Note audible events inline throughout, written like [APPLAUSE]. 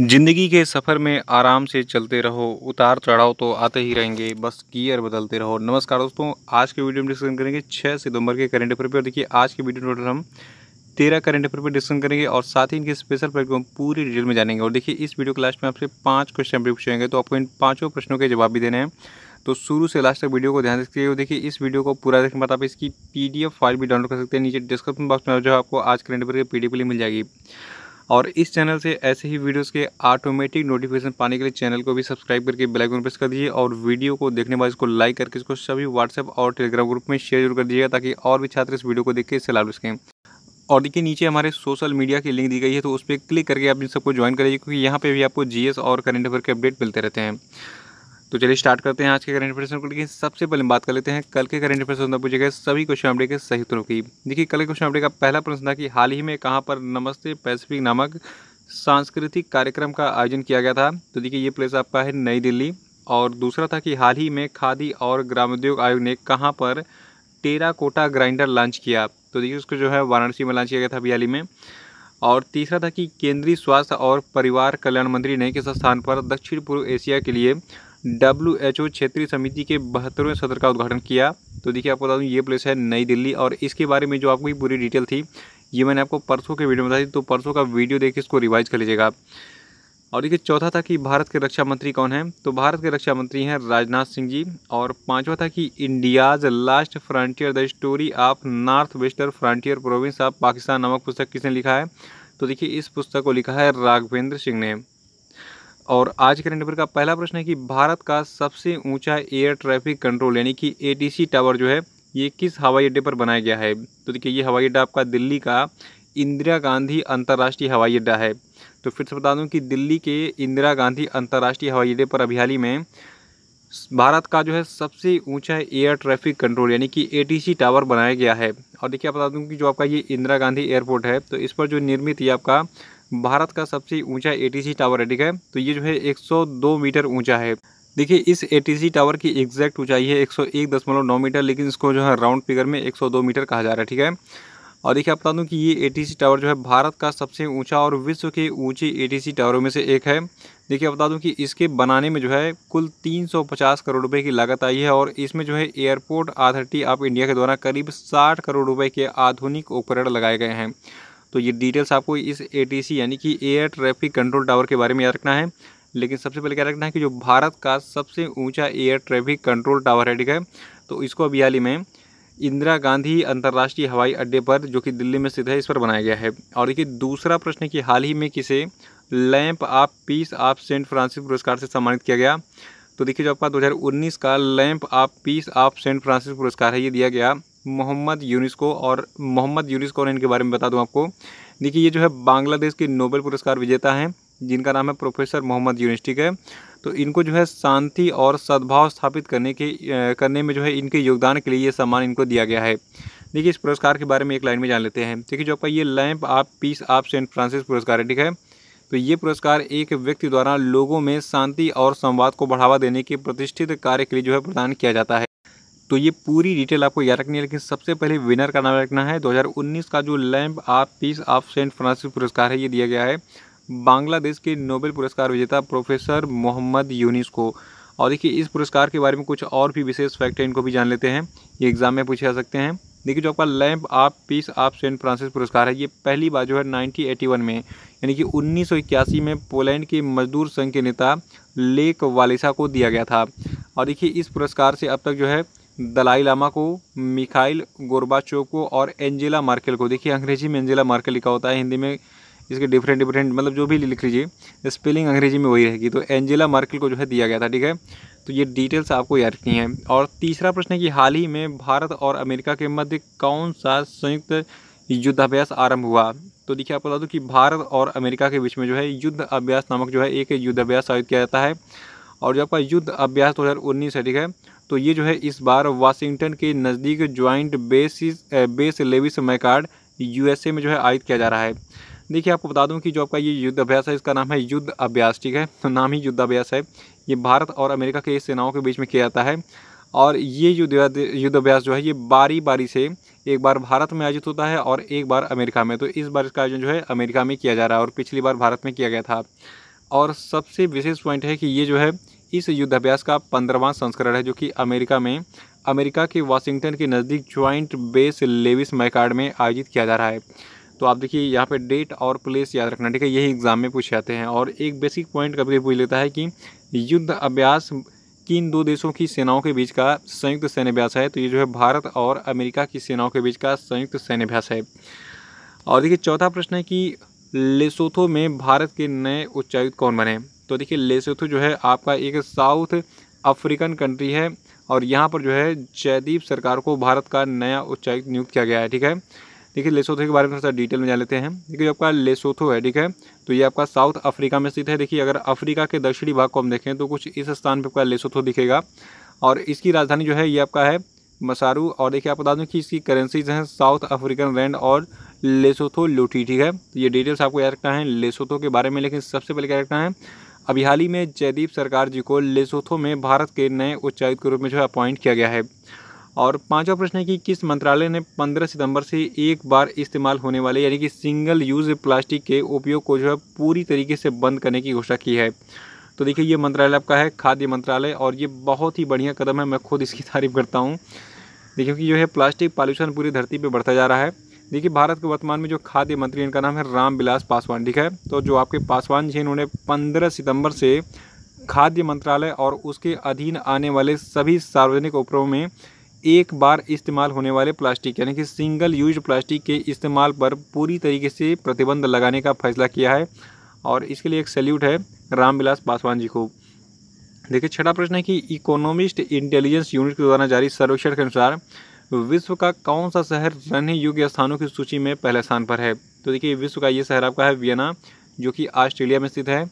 ज़िंदगी के सफ़र में आराम से चलते रहो उतार चढ़ाव तो आते ही रहेंगे बस गियर बदलते रहो नमस्कार दोस्तों आज के वीडियो में डिस्कशन करेंगे छः सितंबर के करंट अफेयर पर देखिए आज के वीडियो टोटल हम तेरह करंट अफेयर पर डिस्कशन करेंगे और साथ ही इनके स्पेशल पर को पूरी डिटेल में जानेंगे और देखिए इस वीडियो के लास्ट में आपसे पाँच क्वेश्चन भी पूछेंगे तो आपको इन पाँचों प्रश्नों के जवाब भी देने हैं तो शुरू से लास्ट तक वीडियो को ध्यान रखिए देखिए इस वीडियो को पूरा देखने बाद आप इसकी पीडीएफ फाइल भी डाउनलोड कर सकते हैं नीचे डिस्क्रिप्शन बॉक्स में जो है आपको आज करंट अफेयर की पी डी मिल जाएगी और इस चैनल से ऐसे ही वीडियोस के ऑटोमेटिक नोटिफिकेशन पाने के लिए चैनल को भी सब्सक्राइब करके बेल आइकन प्रेस कर दीजिए और वीडियो को देखने बाद इसको लाइक करके इसको सभी व्हाट्सएप और टेलीग्राम ग्रुप में शेयर जरूर कर दीजिएगा ताकि और भी छात्र इस वीडियो को देख के इससे लाभ सकें और देखिए नीचे हमारे सोशल मीडिया की लिंक दी गई है तो उस पर क्लिक करके आप इन सबको ज्वाइन करिए क्योंकि यहाँ पर भी आपको एस और करेंट अफेयर के अपडेट मिलते रहते हैं तो चलिए स्टार्ट करते हैं आज के करंट अफेयर्स को लेकिन सबसे पहले बात कर लेते हैं कल के करंट अफेयर्स अंदर पूछे गए सभी क्वेश्चन अपडेट के सही उत्तरों की देखिए कल के क्वेश्चन अपडेट का पहला प्रश्न था कि हाल ही में कहाँ पर नमस्ते पैसिफिक नामक सांस्कृतिक कार्यक्रम का आयोजन किया गया था तो देखिए ये प्लेस आपका है नई दिल्ली और दूसरा था कि हाल ही में खादी और ग्रामोद्योग आयोग ने कहाँ पर टेरा कोटा ग्राइंडर लॉन्च किया तो देखिए उसको जो है वाराणसी में लॉन्च किया गया था अभी में और तीसरा था कि केंद्रीय स्वास्थ्य और परिवार कल्याण मंत्री ने किस स्थान पर दक्षिण पूर्व एशिया के लिए डब्ल्यू एच ओ क्षेत्रीय समिति के बहत्तरवें सत्र का उद्घाटन किया तो देखिए आपको बता दूँ ये प्लेस है नई दिल्ली और इसके बारे में जो आपको पूरी डिटेल थी ये मैंने आपको परसों के वीडियो में बताई तो परसों का वीडियो देख इसको रिवाइज कर लीजिएगा और देखिए चौथा था कि भारत के रक्षा मंत्री कौन है तो भारत के रक्षा मंत्री हैं राजनाथ सिंह जी और पांचवा था कि India's last frontier the story of north western frontier province of Pakistan नामक पुस्तक किसने लिखा है तो देखिए इस पुस्तक को लिखा है राघवेंद्र सिंह ने और आज के नंबर का पहला प्रश्न है कि भारत का सबसे ऊंचा एयर ट्रैफिक कंट्रोल यानी कि ए टावर जो है ये किस हवाई अड्डे पर बनाया गया है तो देखिए ये हवाई अड्डा आपका दिल्ली का इंदिरा गांधी अंतर्राष्ट्रीय हवाई अड्डा है तो फिर से बता दूँ कि दिल्ली के इंदिरा गांधी अंतर्राष्ट्रीय हवाई अड्डे पर अभी हाल ही में भारत का जो है सबसे ऊंचा एयर ट्रैफिक कंट्रोल यानी कि एटीसी टावर बनाया गया है और देखिए आप बता दूँ कि जो आपका ये इंदिरा गांधी एयरपोर्ट है तो इस पर जो निर्मित ये आपका भारत का सबसे ऊंचा एटीसी टावर है ठीक है तो ये जो है 102 मीटर ऊंचा है देखिए इस एटीसी टावर की एग्जैक्ट ऊंचाई है 101.9 मीटर लेकिन इसको जो है राउंड फिगर में 102 मीटर कहा जा रहा है ठीक है और देखिए आप बता दूँ कि ये एटीसी टावर जो है भारत का सबसे ऊंचा और विश्व के ऊंचे एटीसी टावरों में से एक है देखिए बता दूं कि इसके बनाने में जो है कुल 350 करोड़ रुपए की लागत आई है और इसमें जो है एयरपोर्ट अथॉरिटी ऑफ इंडिया के द्वारा करीब 60 करोड़ रुपए के आधुनिक उपकरण लगाए गए हैं तो ये डिटेल्स आपको इस ए यानी कि एयर ट्रैफिक कंट्रोल टावर के बारे में याद रखना है लेकिन सबसे पहले क्या रखना है कि जो भारत का सबसे ऊंचा एयर ट्रैफिक कंट्रोल टावर है ठीक है तो इसको अभी हाल ही में इंदिरा गांधी अंतर्राष्ट्रीय हवाई अड्डे पर जो कि दिल्ली में स्थित है इस पर बनाया गया है और देखिए दूसरा प्रश्न है कि हाल ही में किसे lamp of peace of saint Francis पुरस्कार से सम्मानित किया गया तो देखिए जो आपका दो का lamp of peace of saint Francis पुरस्कार है ये दिया गया मोहम्मद यूनिस्को और मोहम्मद यूनिस्को और इनके बारे में बता दूं आपको देखिए ये जो है बांग्लादेश के नोबेल पुरस्कार विजेता हैं जिनका नाम है प्रोफेसर मोहम्मद यूनिस ठीक है तो इनको जो है शांति और सद्भाव स्थापित करने के करने में जो है इनके योगदान के लिए ये सम्मान इनको दिया गया है देखिए इस पुरस्कार के बारे में एक लाइन में जान लेते हैं देखिए जो आपका ये लैंप आप पीस आप सेंट फ्रांसिस पुरस्कार है ठीक है तो ये पुरस्कार एक व्यक्ति द्वारा लोगों में शांति और संवाद को बढ़ावा देने के प्रतिष्ठित कार्य के लिए जो है प्रदान किया जाता है तो ये पूरी डिटेल आपको याद रखनी है लेकिन सबसे पहले विनर का नाम रखना है 2019 का जो lamp of peace of saint Francis पुरस्कार है ये दिया गया है बांग्लादेश के नोबेल पुरस्कार विजेता प्रोफेसर मोहम्मद यूनिस को और देखिए इस पुरस्कार के बारे में कुछ और भी विशेष फैक्ट है इनको भी जान लेते हैं ये एग्ज़ाम में पूछे जा सकते हैं देखिए जो आपका lamp of peace of saint Francis पुरस्कार है ये पहली बार जो है नाइनटीन में यानी कि उन्नीस में पोलैंड के मजदूर संघ के नेता लेक वालिसा को दिया गया था और देखिए इस पुरस्कार से अब तक जो है दलाई लामा को मिखाइल गोरबाचोव को और एंजेला मार्केल को देखिए अंग्रेजी में एंजेला मार्केल लिखा होता है हिंदी में इसके डिफरेंट डिफरेंट मतलब जो भी लिख लीजिए स्पेलिंग अंग्रेजी में वही रहेगी तो एंजेला मार्केल को जो है दिया गया था ठीक है तो ये डिटेल्स आपको याद रखनी है और तीसरा प्रश्न है कि हाल ही में भारत और अमेरिका के मध्य कौन सा संयुक्त युद्धाभ्यास आरंभ हुआ तो देखिए आपको बता दूँ कि भारत और अमेरिका के बीच में जो है युद्ध अभ्यास नामक जो है एक युद्धाभ्यास आयोजित किया जाता है और जो आपका युद्ध अभ्यास दो हज़ार उन्नीस है ठीक है तो ये जो है इस बार वाशिंगटन के नज़दीक joint basis base Lewis McChord USA में जो है आयद किया जा रहा है देखिए आपको बता दूं कि जो आपका ये युद्ध अभ्यास है इसका नाम है युद्ध अभ्यास ठीक है तो नाम ही युद्ध अभ्यास है ये भारत और अमेरिका के सेनाओं के बीच में किया जाता है और ये युद्ध युद्ध अभ्यास जो है ये बारी बारी से एक बार भारत में आयोजित होता है और एक बार अमेरिका में तो इस बार इसका आयोजन जो है अमेरिका में किया जा रहा है और पिछली बार भारत में किया गया था और सबसे विशेष पॉइंट है कि ये जो है इस युद्धाभ्यास का पंद्रवा संस्करण है जो कि अमेरिका में अमेरिका के वाशिंगटन के नज़दीक ज्वाइंट बेस लेविस मैकार्ड में आयोजित किया जा रहा है तो आप देखिए यहाँ पे डेट और प्लेस याद रखना ठीक है यही एग्ज़ाम में पूछे जाते हैं और एक बेसिक पॉइंट कभी पूछ लेता है कि युद्ध अभ्यास किन दो देशों की सेनाओं के बीच का संयुक्त सैन्यभ्यास है तो ये जो है भारत और अमेरिका की सेनाओं के बीच का संयुक्त सैन्यभ्यास है और देखिए चौथा प्रश्न है कि लेसोथो में भारत के नए उच्चायुक्त कौन बने तो देखिए लेसोथो जो है आपका एक साउथ अफ्रीकन कंट्री है और यहाँ पर जो है जयदीप सरकार को भारत का नया उच्चायुक्त नियुक्त किया गया है ठीक है देखिए लेसोथो के बारे में थोड़ा सा डिटेल में जान लेते हैं देखिए जो आपका लेसोथो है ठीक है तो ये आपका साउथ अफ्रीका में स्थित है देखिए अगर अफ्रीका के दक्षिणी भाग को हम देखें तो कुछ इस स्थान पर आपका लेसोथो दिखेगा और इसकी राजधानी जो है ये आपका है मसारू और देखिए आप बता दें कि इसकी करेंसीज हैं साउथ अफ्रीकन रैंड और लेसोथो लूटी ठीक है तो ये डिटेल्स आपको याद रखना है लेसोथो के बारे में लेकिन सबसे पहले क्या रखना है अभी हाल ही में जयदीप सरकार जी को लेसोथो में भारत के नए उच्चायुक्त के रूप में जो है अपॉइंट किया गया है और पांचवा प्रश्न है कि किस मंत्रालय ने 15 सितंबर से एक बार इस्तेमाल होने वाले यानी कि सिंगल यूज़ प्लास्टिक के उपयोग को जो है पूरी तरीके से बंद करने की घोषणा की है तो देखिए ये मंत्रालय आपका है खाद्य मंत्रालय और ये बहुत ही बढ़िया कदम है मैं खुद इसकी [LAUGHS] तारीफ करता हूँ देखिए कि जो है प्लास्टिक पॉल्यूशन पूरी धरती पर बढ़ता जा रहा है देखिए भारत के वर्तमान में जो खाद्य मंत्री इनका नाम है राम विलास पासवान ठीक है तो जो आपके पासवान जी इन्होंने पंद्रह सितंबर से खाद्य मंत्रालय और उसके अधीन आने वाले सभी सार्वजनिक उपक्रमों में एक बार इस्तेमाल होने वाले प्लास्टिक यानी कि सिंगल यूज प्लास्टिक के इस्तेमाल पर पूरी तरीके से प्रतिबंध लगाने का फैसला किया है और इसके लिए एक सैल्यूट है रामविलास पासवान जी को देखिए छठा प्रश्न है कि इकोनॉमिस्ट इंटेलिजेंस यूनिट के द्वारा जारी सर्वेक्षण के अनुसार विश्व का कौन सा शहर रहने योग्य स्थानों की सूची में पहले स्थान पर है तो देखिए विश्व का ये शहर आपका है वियना जो कि ऑस्ट्रेलिया में स्थित है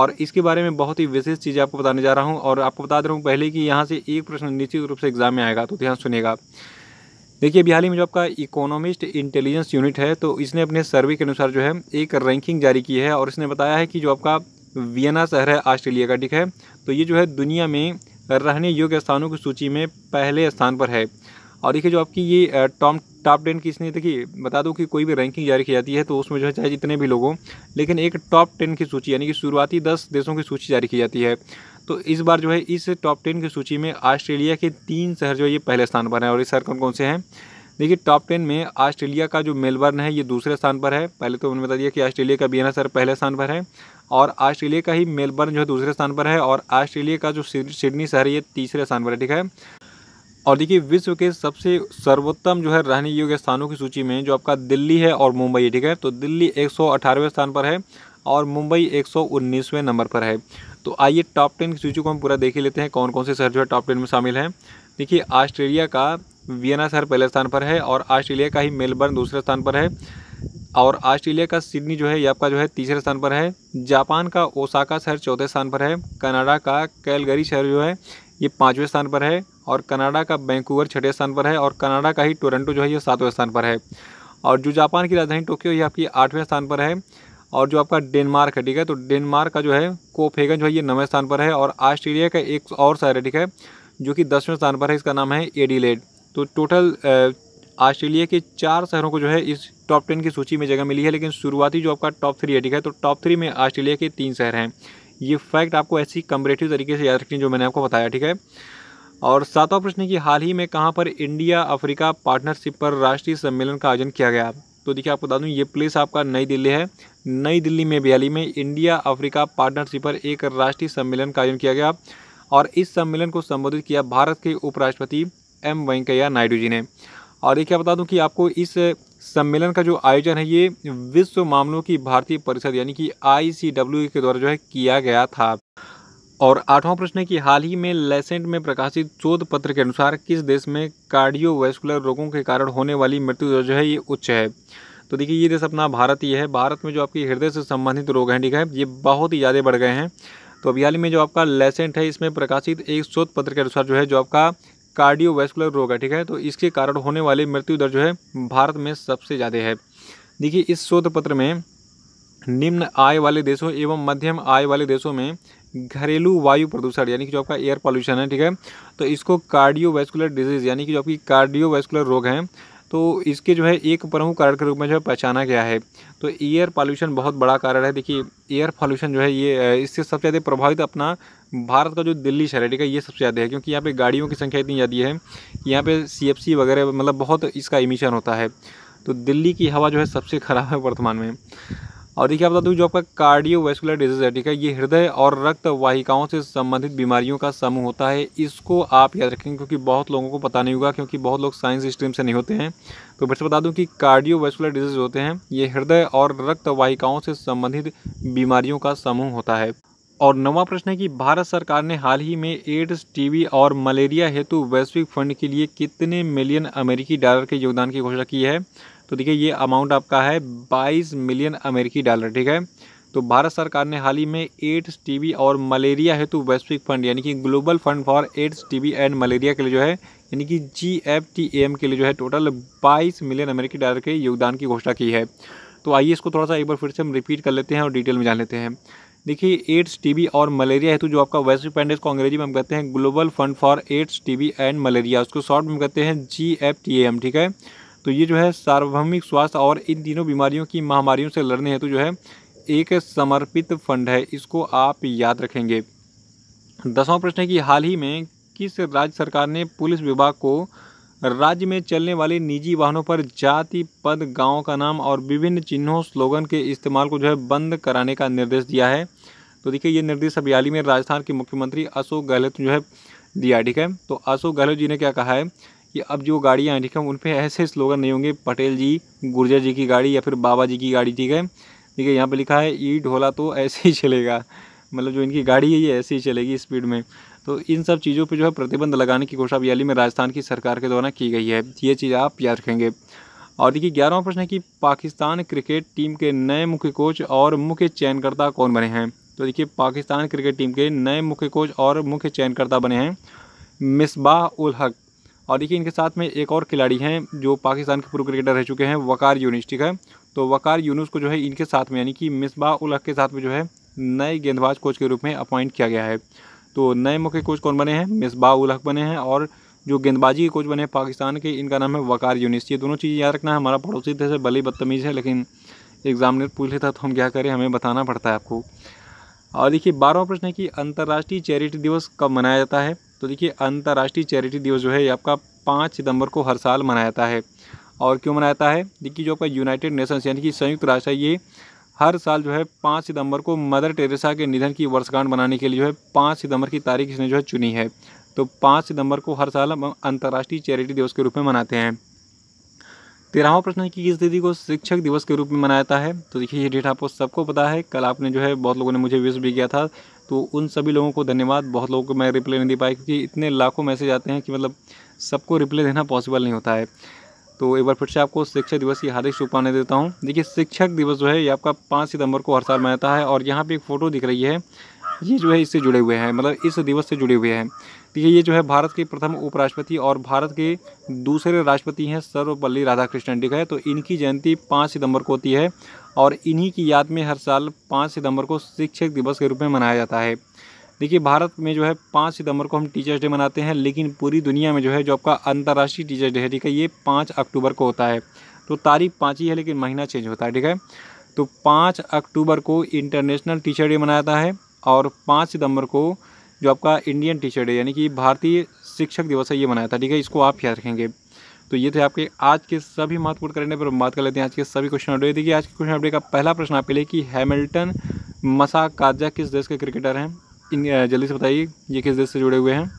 और इसके बारे में बहुत ही विशेष चीज़ आपको बताने जा रहा हूँ और आपको बता दे रहा हूँ पहले कि यहाँ से एक प्रश्न निश्चित रूप से एग्जाम में आएगा तो ध्यान सुनेगा देखिए बिहार में जो आपका इकोनॉमिस्ट इंटेलिजेंस यूनिट है तो इसने अपने सर्वे के अनुसार जो है एक रैंकिंग जारी की है और इसने बताया है कि जो आपका वियना शहर है ऑस्ट्रेलिया का ठीक है तो ये जो है दुनिया में रहने योग्य स्थानों की सूची में पहले स्थान पर है और देखिए जो आपकी ये टॉम टॉप टेन की इसने देखिए बता दो कि कोई भी रैंकिंग जारी की जाती है तो उसमें जो है चाहे जितने भी लोगों लेकिन एक टॉप टेन की सूची यानी कि शुरुआती दस देशों की सूची जारी की जाती है तो इस बार जो है इस टॉप टेन की सूची में ऑस्ट्रेलिया के तीन शहर जो है ये पहले स्थान पर हैं और ये शहर कौन कौन से हैं देखिए टॉप टेन में ऑस्ट्रेलिया का जो मेलबर्न है ये दूसरे स्थान पर है पहले तो उन्होंने बता दिया कि ऑस्ट्रेलिया का बियना शहर पहले स्थान पर है और ऑस्ट्रेलिया का ही मेलबर्न जो है दूसरे स्थान पर है और ऑस्ट्रेलिया का जो सिडनी शहर ये तीसरे स्थान पर है ठीक है और देखिए विश्व के सबसे सर्वोत्तम जो है रहने योग्य स्थानों की सूची में जो आपका दिल्ली है और मुंबई है ठीक है तो दिल्ली एक स्थान पर है और मुंबई एक नंबर पर है तो आइए टॉप टेन की सूची को हम पूरा देख ही लेते हैं कौन कौन से शहर जो है टॉप टेन में शामिल हैं देखिए ऑस्ट्रेलिया का वियना शहर पहले स्थान पर है और ऑस्ट्रेलिया का ही मेलबर्न दूसरे स्थान पर है और ऑस्ट्रेलिया का सिडनी जो है ये आपका जो है तीसरे स्थान पर है जापान का ओसाका शहर चौथे स्थान पर है कनाडा का कैलगरी शहर जो है ये पाँचवें स्थान पर है और कनाडा का वैंकूवर छठे स्थान पर है और कनाडा का ही टोरंटो जो है ये सातवें स्थान पर है और जो जापान की राजधानी टोक्यो ये आपकी आठवें स्थान पर है और जो आपका डेनमार्क है ठीक है तो डेनमार्क का जो है कोफेगन जो है ये नवें स्थान पर है और ऑस्ट्रेलिया का एक और शहर है ठीक है जो कि दसवें स्थान पर है इसका नाम है एडिलेड तो टोटल ऑस्ट्रेलिया के चार शहरों को जो है इस टॉप टेन की सूची में जगह मिली है लेकिन शुरुआती जो आपका टॉप थ्री है ठीक है तो टॉप थ्री में ऑस्ट्रेलिया के तीन शहर हैं ये फैक्ट आपको ऐसी कम्परेटिव तरीके से याद रखनी जो मैंने आपको बताया ठीक है और सातवां प्रश्न कि हाल ही में कहाँ पर इंडिया अफ्रीका पार्टनरशिप पर राष्ट्रीय सम्मेलन का आयोजन किया गया तो देखिए आपको बता दूँ ये प्लेस आपका नई दिल्ली है नई दिल्ली में बिहाली में इंडिया अफ्रीका पार्टनरशिप पर एक राष्ट्रीय सम्मेलन का आयोजन किया गया और इस सम्मेलन को संबोधित किया भारत के उपराष्ट्रपति एम वेंकैया नायडू जी ने और देखिए बता दूं कि आपको इस सम्मेलन का जो आयोजन है ये विश्व मामलों की भारतीय परिषद यानी कि आई के द्वारा जो है किया गया था और आठवां प्रश्न है कि हाल ही में लेसेंट में प्रकाशित शोध पत्र के अनुसार किस देश में कार्डियोवैस्कुलर रोगों के कारण होने वाली मृत्यु दर जो है ये उच्च है तो देखिए ये देश अपना भारत ही है भारत में जो आपकी हृदय से संबंधित रोग हैं ठीक है ये बहुत ही ज़्यादा बढ़ गए हैं तो अभी हाल ही में जो आपका लेसेंट है इसमें प्रकाशित एक शोध पत्र के अनुसार जो है जो आपका कार्डियोवैस्कुलर रोग है ठीक है तो इसके कारण होने वाली मृत्यु दर जो है भारत में सबसे ज़्यादा है देखिए इस शोध पत्र में निम्न आय वाले देशों एवं मध्यम आय वाले देशों में घरेलू वायु प्रदूषण यानी कि जो आपका एयर पॉल्यूशन है ठीक है तो इसको कार्डियोवैस्कुलर डिजीज़ यानी कि जो आपकी कार्डियोवैस्कुलर रोग हैं तो इसके जो है एक प्रमुख कारण के रूप में जो है पहचाना गया है तो एयर पॉल्यूशन बहुत बड़ा कारण है देखिए एयर पॉल्यूशन जो है ये इससे सबसे ज़्यादा प्रभावित अपना भारत का जो दिल्ली शहर है ठीक है ये सबसे ज़्यादा है क्योंकि यहाँ पे गाड़ियों की संख्या इतनी ज़्यादा है यहाँ पे सी वगैरह मतलब बहुत इसका इमिशन होता है तो दिल्ली की हवा जो है सबसे ख़राब है वर्तमान में और देखिए आप बता दूँ जो आपका कार्डियोवैस्कुलर डिजीज़ है ठीक है ये हृदय और रक्त वाहिकाओं से संबंधित बीमारियों का समूह होता है इसको आप याद रखेंगे क्योंकि बहुत लोगों को पता नहीं होगा क्योंकि बहुत लोग साइंस स्ट्रीम से नहीं होते हैं तो फिर से बता दूँ कि कार्डियोवैस्कुलर डिजीज़ होते हैं ये हृदय और रक्त वाहिकाओं से संबंधित बीमारियों का समूह होता है और नवा प्रश्न है कि भारत सरकार ने हाल ही में एड्स टीबी और मलेरिया हेतु वैश्विक फंड के लिए कितने मिलियन अमेरिकी डॉलर के योगदान की घोषणा की है तो देखिए ये अमाउंट आपका है बाईस मिलियन अमेरिकी डॉलर ठीक है तो भारत सरकार ने हाल ही में एड्स टीबी और मलेरिया हेतु वैश्विक फंड यानी कि global fund for AIDS TB and malaria के लिए जो है यानी कि जी एफ टी एम के लिए जो है टोटल 22 मिलियन अमेरिकी डॉलर के योगदान की घोषणा की है तो आइए इसको थोड़ा सा एक बार फिर से हम रिपीट कर लेते हैं और डिटेल में जान लेते हैं देखिए एड्स टीबी और मलेरिया हेतु जो आपका वैश्विक फंड है इसको अंग्रेजी में हम कहते हैं global fund for AIDS TB and malaria उसको शॉर्ट में कहते हैं जी एफ टी एम ठीक है तो ये जो है सार्वभौमिक स्वास्थ्य और इन तीनों बीमारियों की महामारियों से लड़ने हेतु तो जो है एक समर्पित फंड है इसको आप याद रखेंगे दसवां प्रश्न है कि हाल ही में किस राज्य सरकार ने पुलिस विभाग को राज्य में चलने वाले निजी वाहनों पर जाति पद गांव का नाम और विभिन्न चिन्हों स्लोगन के इस्तेमाल को जो है बंद कराने का निर्देश दिया है तो देखिए ये निर्देश अभी हाल ही में राजस्थान के मुख्यमंत्री अशोक गहलोत जो है दिया ठीक है तो अशोक गहलोत जी ने क्या कहा है कि अब जो गाड़ियाँ हैं ठीक है उन पर ऐसे स्लोगन नहीं होंगे पटेल जी गुर्जर जी की गाड़ी या फिर बाबा जी की गाड़ी ठीक है ठीक है यहाँ पर लिखा है ई ढोला तो ऐसे ही चलेगा मतलब जो इनकी गाड़ी है ये ऐसे ही चलेगी स्पीड में तो इन सब चीज़ों पे जो है प्रतिबंध लगाने की घोषणा अभी में राजस्थान की सरकार के द्वारा की गई है ये चीज़ आप याद रखेंगे और देखिए ग्यारहवा प्रश्न है कि पाकिस्तान क्रिकेट टीम के नए मुख्य कोच और मुख्य चयनकर्ता कौन बने हैं तो देखिए पाकिस्तान क्रिकेट टीम के नए मुख्य कोच और मुख्य चयनकर्ता बने हैं मिसबाह उल हक और देखिए इनके साथ में एक और खिलाड़ी हैं जो पाकिस्तान के पूर्व क्रिकेटर रह चुके हैं वकार यूनिस ठीक है तो वकार यूनुस को जो है इनके साथ में यानी कि मिसबा उलह के साथ में जो है नए गेंदबाज कोच के रूप में अपॉइंट किया गया है तो नए मुख्य कोच कौन बने हैं मिसबा उलह बने हैं और जो गेंदबाजी के कोच बने हैं पाकिस्तान के इनका नाम है वकार यूनिस ये दोनों चीज़ें याद रखना है हमारा पड़ोसी जैसे भले ही बदतमीज़ है लेकिन एग्जामिनर पूछ लेता तो हम क्या करें हमें बताना पड़ता है आपको और देखिए बारहवा प्रश्न है कि अंतर्राष्ट्रीय चैरिटी दिवस कब मनाया जाता है तो देखिए अंतर्राष्ट्रीय चैरिटी दिवस जो है ये आपका पाँच सितंबर को हर साल मनाया जाता है और क्यों मनाया जाता है देखिए जो आपका यूनाइटेड नेशंस यानी कि संयुक्त राष्ट्र है ये हर साल जो है पाँच सितंबर को मदर टेरेसा के निधन की वर्षगांठ मनाने के लिए जो है पाँच सितंबर की तारीख इसने जो है चुनी है तो पाँच सितंबर को हर साल हम अंतर्राष्ट्रीय चैरिटी दिवस के रूप में मनाते हैं तेरहवा प्रश्न है कि किस तिथि को शिक्षक दिवस के रूप में मनाया जाता है तो देखिए ये डेट आपको सबको पता है कल आपने जो है बहुत लोगों ने मुझे विश भी किया था तो उन सभी लोगों को धन्यवाद बहुत लोगों को मैं रिप्लाई नहीं दे पाया क्योंकि इतने लाखों मैसेज आते हैं कि मतलब सबको रिप्लाई देना पॉसिबल नहीं होता है तो एक बार फिर से आपको शिक्षक दिवस की हार्दिक शुभकामनाएं देता हूँ देखिए शिक्षक दिवस जो है ये आपका पाँच सितंबर को हर साल मनाता है और यहाँ पे एक फ़ोटो दिख रही है ये जो है इससे जुड़े हुए हैं मतलब इस दिवस से जुड़े हुए हैं ये जो है भारत के प्रथम उपराष्ट्रपति और भारत के दूसरे राष्ट्रपति हैं सर्वपल्ली राधाकृष्णन ठीक है तो इनकी जयंती पाँच सितंबर को होती है और इन्हीं की याद में हर साल पाँच सितंबर को शिक्षक दिवस के रूप में मनाया जाता है देखिए भारत में जो है पाँच सितंबर को हम टीचर्स डे मनाते हैं लेकिन पूरी दुनिया में जो है जो आपका अंतर्राष्ट्रीय टीचर्स डे है ठीक है ये पाँच अक्टूबर को होता है तो तारीख पाँच ही है लेकिन महीना चेंज होता है ठीक है तो पाँच अक्टूबर को इंटरनेशनल टीचर डे मनाया जाता है और पाँच सितंबर को जो आपका इंडियन टीचर डे यानी कि भारतीय शिक्षक दिवस है ये मनाया था ठीक है इसको आप याद रखेंगे तो ये थे आपके आज के सभी महत्वपूर्ण करने पर बात कर लेते हैं आज के सभी क्वेश्चन अपडेट देखिए आज के क्वेश्चन अपडेट का पहला प्रश्न आपके लिए कि हैमिल्टन मसा काजा किस देश के क्रिकेटर हैं इन जल्दी से बताइए ये किस देश से जुड़े हुए हैं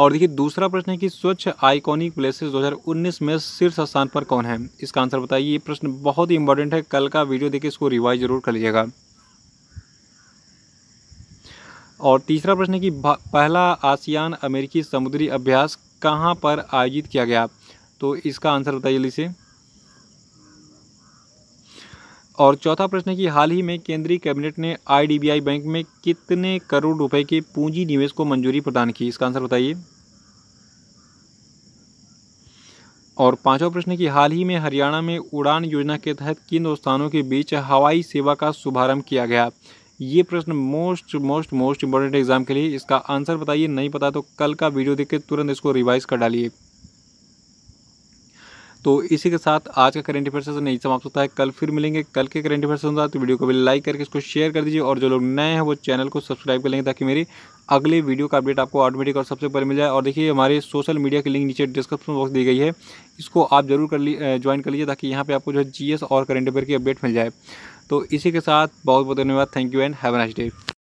और देखिए दूसरा प्रश्न है कि स्वच्छ आइकॉनिक प्लेसेस 2019 में शीर्ष स्थान पर कौन है इसका आंसर बताइए ये प्रश्न बहुत ही इंपॉर्टेंट है कल का वीडियो देखिए इसको रिवाइज जरूर कर लीजिएगा और तीसरा प्रश्न है कि पहला आसियान अमेरिकी समुद्री अभ्यास कहाँ पर आयोजित किया गया तो इसका आंसर बताइए जल्दी से और चौथा प्रश्न है कि हाल ही में केंद्रीय कैबिनेट ने आईडीबीआई बैंक में कितने करोड़ रुपए के पूंजी निवेश को मंजूरी प्रदान की इसका आंसर बताइए और पांचवा प्रश्न कि हाल ही में हरियाणा में उड़ान योजना के तहत किन दो स्थानों के बीच हवाई सेवा का शुभारंभ किया गया ये प्रश्न most most most important exam के लिए इसका आंसर बताइए नहीं पता तो कल का वीडियो देख के तुरंत इसको रिवाइज कर डालिए तो इसी के साथ आज का करंट अफेयर सेशन यही समाप्त होता है कल फिर मिलेंगे कल के करंट अफेयर सेशन साथ वीडियो को भी लाइक करके इसको शेयर कर दीजिए और जो लोग नए हैं वो चैनल को सब्सक्राइब कर लेंगे ताकि मेरी अगले वीडियो का अपडेट आपको ऑटोमेटिक और सबसे पहले मिल जाए और देखिए हमारे सोशल मीडिया की लिंक नीचे डिस्क्रिप्शन बॉक्स दी गई है इसको आप जरूर कर ली ज्वाइन कर लीजिए ताकि यहाँ पर आपको जो है जी और करंट अफेयर की अपडेट मिल जाए तो इसी के साथ बहुत बहुत धन्यवाद thank you and have nice day